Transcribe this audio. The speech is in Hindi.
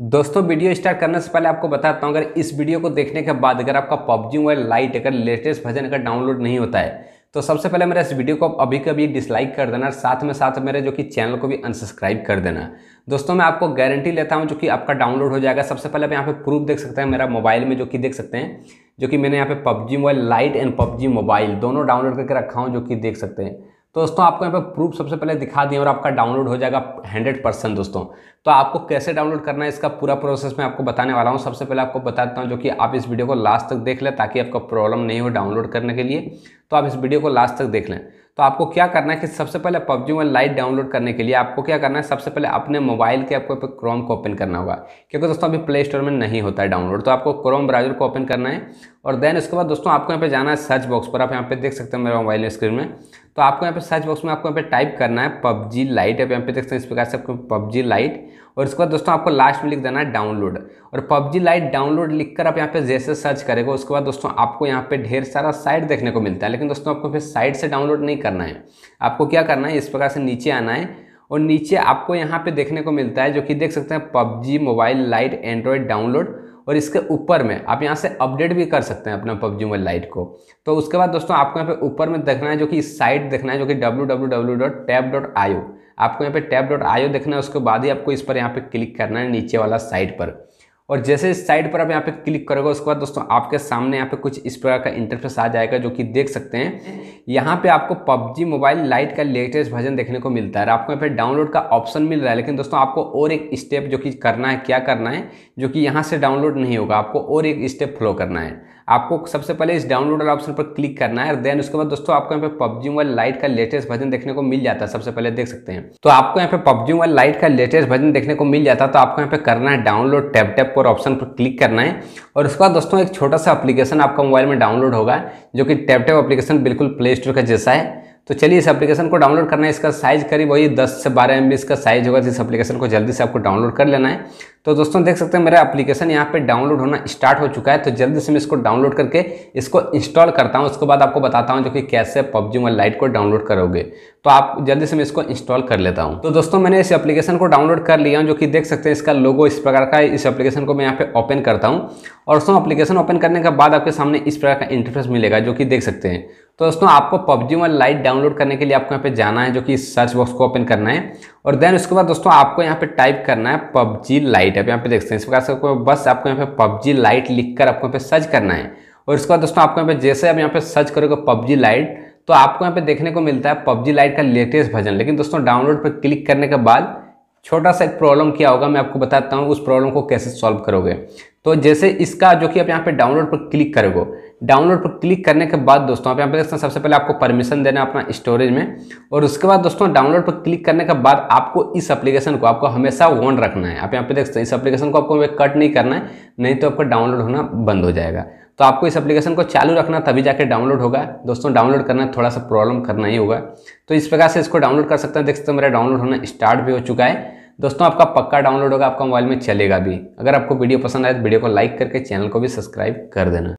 दोस्तों वीडियो स्टार्ट करने से पहले आपको बताता हूँ अगर इस वीडियो को देखने के बाद अगर आपका पबजी मोबाइल लाइट अगर लेटेस्ट वर्जन अगर डाउनलोड नहीं होता है तो सबसे पहले मेरे इस वीडियो को अभी कभी डिसलाइक कर देना और साथ में साथ मेरे जो कि चैनल को भी अनसब्सक्राइब कर देना दोस्तों मैं आपको गारंटी लेता हूँ जो कि आपका डाउनलोड हो जाएगा सबसे पहले आप यहाँ पे प्रूफ देख सकते हैं मेरा मोबाइल में जो कि देख सकते हैं जो कि मैंने यहाँ पे PUBG mobile lite and PUBG mobile दोनों डाउनलोड करके रखा हूँ जो कि देख सकते हैं तो दोस्तों आपको यहाँ पर प्रूफ सबसे पहले दिखा दिए और आपका डाउनलोड हो जाएगा हंड्रेड परसेंट दोस्तों तो आपको कैसे डाउनलोड करना है इसका पूरा प्रोसेस मैं आपको बताने वाला हूँ सबसे पहले आपको बताता हूँ जो कि आप इस वीडियो को लास्ट तक देख लें ताकि आपका प्रॉब्लम नहीं हो डाउनलोड करने के लिए तो आप इस वीडियो को लास्ट तक देख लें तो आपको क्या करना है कि सबसे पहले पबजी में लाइट डाउनलोड करने के लिए आपको क्या करना है सबसे पहले अपने मोबाइल के आपको क्रोम को ओपन करना होगा क्योंकि दोस्तों अभी प्ले स्टोर में नहीं होता है डाउनलोड तो आपको क्रोम ब्राउजर को ओपन करना है और देन उसके बाद दोस्तों आपको यहाँ पे जाना है सर्च बॉक्स पर आप यहाँ पे देख सकते हैं मेरे मोबाइल स्क्रीन में तो आपको यहाँ पे सर्च बॉक्स में आपको यहाँ पे टाइप करना है पबजी लाइट अब यहाँ पे देख सकते हैं इस प्रकार से आपको पबजी लाइट और उसके बाद दोस्तों आपको लास्ट में लिख देना है डाउनलोड और पबजी लाइट डाउनलोड लिखकर आप यहाँ पे जैसे सर्च करेगा उसके बाद दोस्तों आपको यहाँ पे ढेर सारा साइट देखने को मिलता है लेकिन दोस्तों आपको फिर साइट से डाउनलोड नहीं करना है आपको क्या करना है इस प्रकार से नीचे आना है और नीचे आपको यहाँ पे देखने को मिलता है जो कि देख सकते हैं PUBG mobile lite android download और इसके ऊपर में आप यहाँ से अपडेट भी कर सकते हैं अपना पबजी मोबाइल लाइट को तो उसके बाद दोस्तों आपको यहाँ पे ऊपर में देखना है जो कि साइट देखना है जो कि डब्ल्यू आपको यहाँ पे टैब डॉट आयो देखना है उसके बाद ही आपको इस पर यहाँ पे क्लिक करना है नीचे वाला साइट पर और जैसे इस साइड पर आप यहाँ पे क्लिक करोगे उसके बाद दोस्तों आपके सामने यहाँ पे कुछ इस प्रकार का इंटरफेस आ जाएगा जो कि देख सकते हैं यहाँ पे आपको पबजी मोबाइल लाइट का लेटेस्ट वर्जन देखने को मिलता है आपको यहाँ पे डाउनलोड का ऑप्शन मिल रहा है लेकिन दोस्तों आपको और एक स्टेप जो कि करना है क्या करना है जो कि यहाँ से डाउनलोड नहीं होगा आपको और एक स्टेप फॉलो करना है आपको सबसे पहले इस डाउनलोड वाला ऑप्शन पर क्लिक करना है देन उसके बाद दोस्तों आपको यहाँ पे पबजी मोबाइल लाइट का लेटेस्ट वर्जन देखने को मिल जाता है सबसे पहले देख सकते हैं तो आपको यहाँ पे पबजी मोबाइल लाइट का लेटेस्ट वर्जन देखने को मिल जाता है तो आपको यहाँ पे करना है डाउनलोड टैप टैप पर ऑप्शन पर क्लिक करना है और उसके बाद दोस्तों एक छोटा सा अपलीकेशन आपका मोबाइल में डाउनलोड होगा जो कि टैप टैप अपलीकेशन बिल्कुल प्ले स्टोर का जैसा है तो चलिए इस एप्लीकेशन को डाउनलोड करना है इसका साइज करीब वही 10 से 12 एम इसका साइज होगा तो इस एप्लीकेशन को जल्दी से आपको डाउनलोड कर लेना है तो दोस्तों देख सकते हैं मेरा एप्लीकेशन यहाँ पे डाउनलोड होना स्टार्ट हो चुका है तो जल्दी से मैं इसको डाउनलोड करके इसको इंस्टॉल करता हूँ उसके बाद आपको बताता हूँ जो कि कैसे पबजी मोबाइल लाइट को डाउनलोड करोगे तो आप जल्दी से मैं इसको इंस्टॉल कर लेता हूँ तो दोस्तों मैंने इस एप्लीकेशन को डाउनलोड कर लिया हूँ जो कि देख सकते हैं इसका लोगो इस प्रकार का इस एप्लीकेशन को मैं यहाँ पे ओपन करता हूँ और दोस्तों एप्लीकेशन ओपन करने के बाद आपके सामने इस प्रकार का इंटरफेस मिलेगा जो कि देख सकते हैं तो दोस्तों आपको पबजी मोबाइल लाइट डाउनलोड करने के लिए आपको यहाँ पे जाना है जो कि सर्च बॉक्स को ओपन करना है और देन उसके बाद दोस्तों आपको यहाँ पे टाइप करना है पबजी लाइट लाइट आप यहाँ पे देख सकते हैं इस प्रकार से आपको बस आपको यहाँ पे पबजी लाइट लिख कर आपको यहाँ पे सर्च करना है और इसके बाद दोस्तों आपको यहाँ पे जैसे आप यहाँ पे सर्च करोगे पबजी लाइट तो आपको यहाँ पे देखने को मिलता है पबजी लाइट का लेटेस्ट भजन लेकिन दोस्तों डाउनलोड पर क्लिक करने के बाद छोटा सा एक प्रॉब्लम क्या होगा मैं आपको बताता हूँ उस प्रॉब्लम को कैसे सॉल्व करोगे तो जैसे इसका जो कि आप यहाँ पे डाउनलोड पर क्लिक करोगे डाउनलोड पर क्लिक करने के बाद दोस्तों आप यहाँ पे देख सकते हैं सबसे पहले आपको परमिशन देना है अपना स्टोरेज में और उसके बाद दोस्तों डाउनलोड पर क्लिक करने के बाद आपको इस एप्लीकेशन को आपको हमेशा ऑन रखना है आप यहाँ पे देख सकते हैं इस एप्लीकेशन को आपको कट नहीं करना है नहीं तो आपका डाउनलोड होना बंद हो जाएगा तो आपको इस एप्लीकेशन को चालू रखना तभी जाके डाउनलोड होगा दोस्तों डाउनलोड करना थोड़ा सा प्रॉब्लम करना ही होगा तो इस प्रकार से इसको डाउनलोड कर सकते हैं देख सकते हैं मेरा डाउनलोड होना स्टार्ट भी हो चुका है दोस्तों आपका पक्का डाउनलोड होगा आपका मोबाइल में चलेगा भी अगर आपको वीडियो पसंद आए तो वीडियो को लाइक करके चैनल को भी सब्सक्राइब कर देना